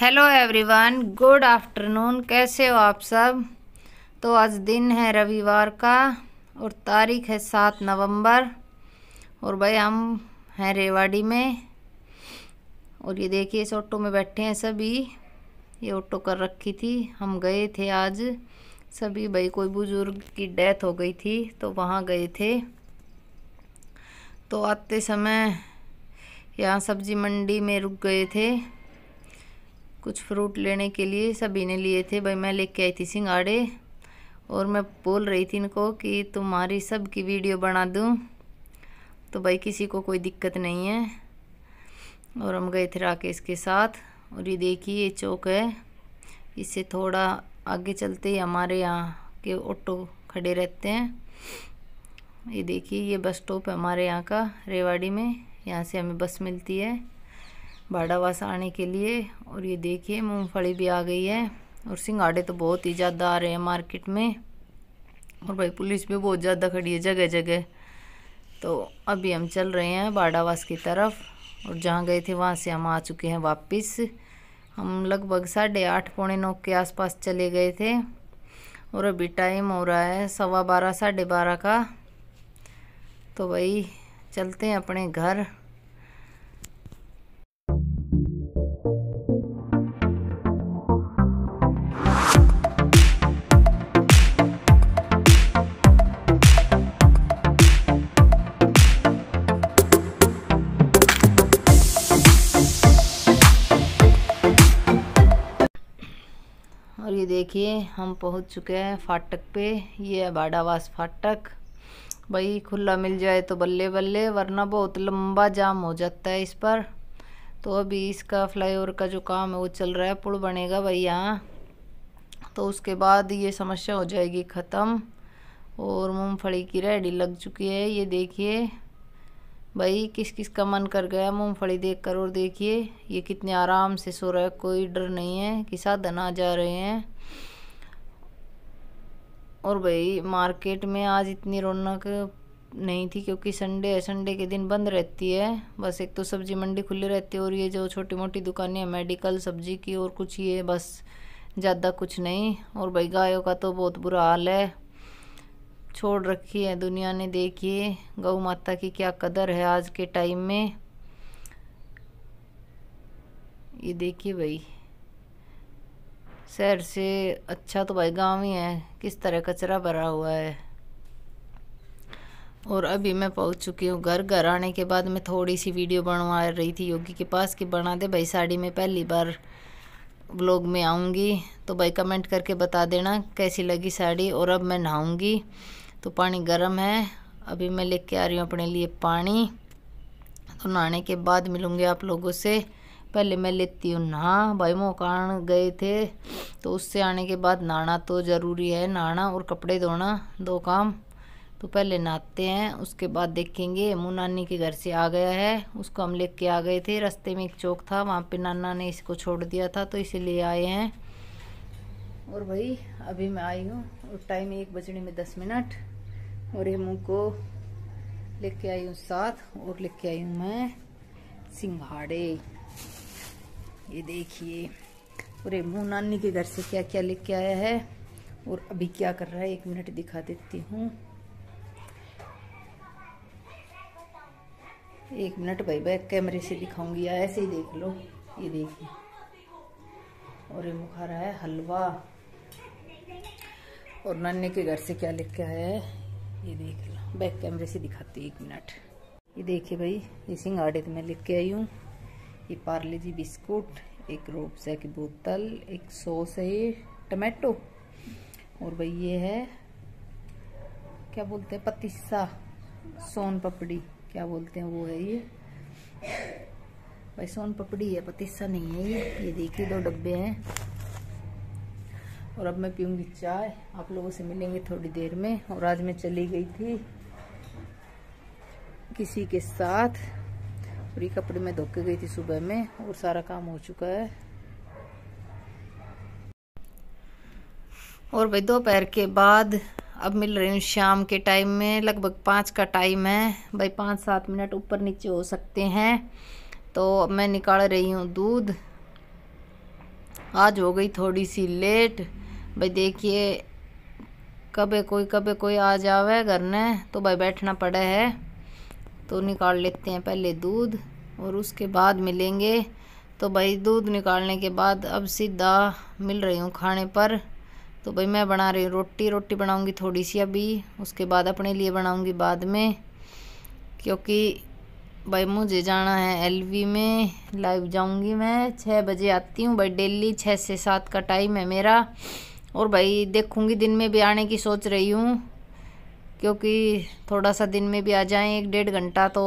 hello everyone good afternoon कैसे हो आप सब तो आज दिन है रविवार का और तारीख है सात नवंबर और भाई हम हैं रेवाड़ी में और ये देखिए इस ऑटो में बैठे हैं सभी ये ऑटो कर रखी थी हम गए थे आज सभी भाई कोई बुज़ुर्ग की डेथ हो गई थी तो वहाँ गए थे तो आते समय यहाँ सब्ज़ी मंडी में रुक गए थे कुछ फ्रूट लेने के लिए सभी ने लिए थे भाई मैं लेके आई थी सिंगाड़े और मैं बोल रही थी इनको कि तुम्हारी सब की वीडियो बना दूं तो भाई किसी को कोई दिक्कत नहीं है और हम गए थे राकेश के साथ और ये देखिए ये चौक है इससे थोड़ा आगे चलते ही हमारे यहाँ के ऑटो खड़े रहते हैं ये देखिए ये बस स्टॉप है हमारे यहाँ का रेवाड़ी में यहाँ से हमें बस मिलती है भाड़ावास आने के लिए और ये देखिए मूंगफली भी आ गई है और सिंगाड़े तो बहुत ही ज़्यादा आ रहे हैं मार्केट में और भाई पुलिस भी बहुत ज़्यादा खड़ी है जगह जगह तो अभी हम चल रहे हैं बाड़ावास की तरफ और जहाँ गए थे वहाँ से हम आ चुके हैं वापस हम लगभग साढ़े आठ पौने नौ के आसपास चले गए थे और अभी टाइम हो रहा है सवा बारह साढ़े बारह का तो भाई चलते हैं अपने घर और ये देखिए हम पहुंच चुके हैं फाटक पे ये है बाडावास फाटक भाई खुला मिल जाए तो बल्ले बल्ले वरना बहुत लंबा जाम हो जाता है इस पर तो अभी इसका फ्लाईओवर का जो काम है वो चल रहा है पुल बनेगा भाई यहाँ तो उसके बाद ये समस्या हो जाएगी ख़त्म और मूँगफली की रेडी लग चुकी है ये देखिए भाई किस किस का मन कर गया मूंगफली देख कर और देखिए ये कितने आराम से सो रहा है कोई डर नहीं है कि साधन आ जा रहे हैं और भाई मार्केट में आज इतनी रौनक नहीं थी क्योंकि संडे है संडे के दिन बंद रहती है बस एक तो सब्जी मंडी खुली रहती है और ये जो छोटी मोटी दुकानें हैं मेडिकल सब्जी की और कुछ ये बस ज़्यादा कुछ नहीं और भाई गायों का तो बहुत बुरा हाल है छोड़ रखी है दुनिया ने देखिए गौ माता की क्या कदर है आज के टाइम में ये देखिए भाई शहर से अच्छा तो भाई गांव ही है किस तरह कचरा भरा हुआ है और अभी मैं पहुंच चुकी हूँ घर घर आने के बाद मैं थोड़ी सी वीडियो बनवा रही थी योगी के पास कि बना दे भाई साड़ी में पहली बार ब्लॉग में आऊँगी तो भाई कमेंट करके बता देना कैसी लगी साड़ी और अब मैं नहाऊँगी तो पानी गर्म है अभी मैं लेके आ रही हूँ अपने लिए पानी तो नहाने के बाद मिलूँगी आप लोगों से पहले मैं लेती हूँ नहा भाई मोकान गए थे तो उससे आने के बाद नहाना तो ज़रूरी है नहाना और कपड़े धोना दो काम तो पहले नहाते हैं उसके बाद देखेंगे मुँह नानी के घर से आ गया है उसको हम लेके आ गए थे रास्ते में एक चौक था वहाँ पे नाना ने इसको छोड़ दिया था तो इसीलिए आए हैं और भाई अभी मैं आई हूँ और टाइम एक बजने में दस मिनट और ये मुँह को लेके आई हूँ साथ और लेके आई हूँ मैं सिंघाड़े ये देखिए और ये मुँह नानी के घर से क्या क्या लेके आया है और अभी क्या कर रहा है एक मिनट दिखा देती हूँ एक मिनट भाई बैक कैमरे से दिखाऊंगी या ऐसे ही देख लो ये देखिए और ये मुखा रहा है हलवा और नान्य के घर से क्या लेके आया है ये देख लो बैक कैमरे से दिखाती एक मिनट ये देखिए भाई ये सिंगाड़े तो मैं लिख के आई हूँ ये पार्ले जी बिस्कुट एक रोबसा की बोतल एक सॉस है ये टमाटो और भाई ये है क्या बोलते हैं पतीसा सोन पपड़ी क्या बोलते हैं वो है ये भाई सोन पपड़ी है पतीसा नहीं है ये ये देखिए दो डब्बे हैं और अब मैं पीऊँगी चाय आप लोगों से मिलेंगे थोड़ी देर में और आज मैं चली गई थी किसी के साथ और ये कपड़े मैं धोके गई थी सुबह में और सारा काम हो चुका है और भाई दोपहर के बाद अब मिल रही हूँ शाम के टाइम में लगभग पाँच का टाइम है भाई पाँच सात मिनट ऊपर नीचे हो सकते हैं तो अब मैं निकाल रही हूँ दूध आज हो गई थोड़ी सी लेट भाई देखिए कभी कोई कभी कोई आ जावे घर ने तो भाई बैठना पड़े है तो निकाल लेते हैं पहले दूध और उसके बाद मिलेंगे तो भाई दूध निकालने के बाद अब सीधा मिल रही हूँ खाने पर तो भाई मैं बना रही हूँ रोटी रोटी बनाऊँगी थोड़ी सी अभी उसके बाद अपने लिए बनाऊँगी बाद में क्योंकि भाई मुझे जाना है एलवी में लाइव जाऊँगी मैं छः बजे आती हूँ भाई डेली छः से सात का टाइम है मेरा और भाई देखूँगी दिन में भी आने की सोच रही हूँ क्योंकि थोड़ा सा दिन में भी आ जाएं एक डेढ़ घंटा तो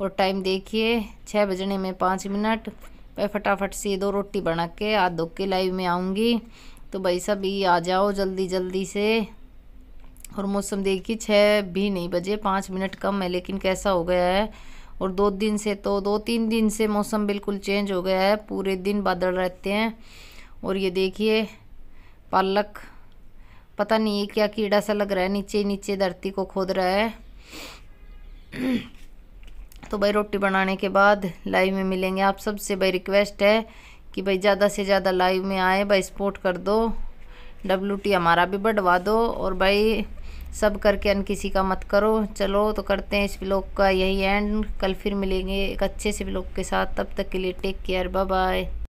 और टाइम देखिए छः बजने में पाँच मिनट मैं फटाफट से दो रोटी बना के हाथ धो के लाइव में आऊँगी तो भाई सब ये आ जाओ जल्दी जल्दी से और मौसम देखिए छः भी नहीं बजे पाँच मिनट कम है लेकिन कैसा हो गया है और दो दिन से तो दो तीन दिन से मौसम बिल्कुल चेंज हो गया है पूरे दिन बादल रहते हैं और ये देखिए पालक पता नहीं क्या कीड़ा सा लग रहा है नीचे नीचे धरती को खोद रहा है तो भाई रोटी बनाने के बाद लाइव में मिलेंगे आप सबसे भाई रिक्वेस्ट है कि भाई ज़्यादा से ज़्यादा लाइव में आए भाई सपोर्ट कर दो डब्ल्यू टी हमारा भी बढ़वा दो और भाई सब करके अन किसी का मत करो चलो तो करते हैं इस ब्लॉग का यही एंड कल फिर मिलेंगे एक अच्छे से ब्लॉग के साथ तब तक के लिए टेक केयर बाय बाय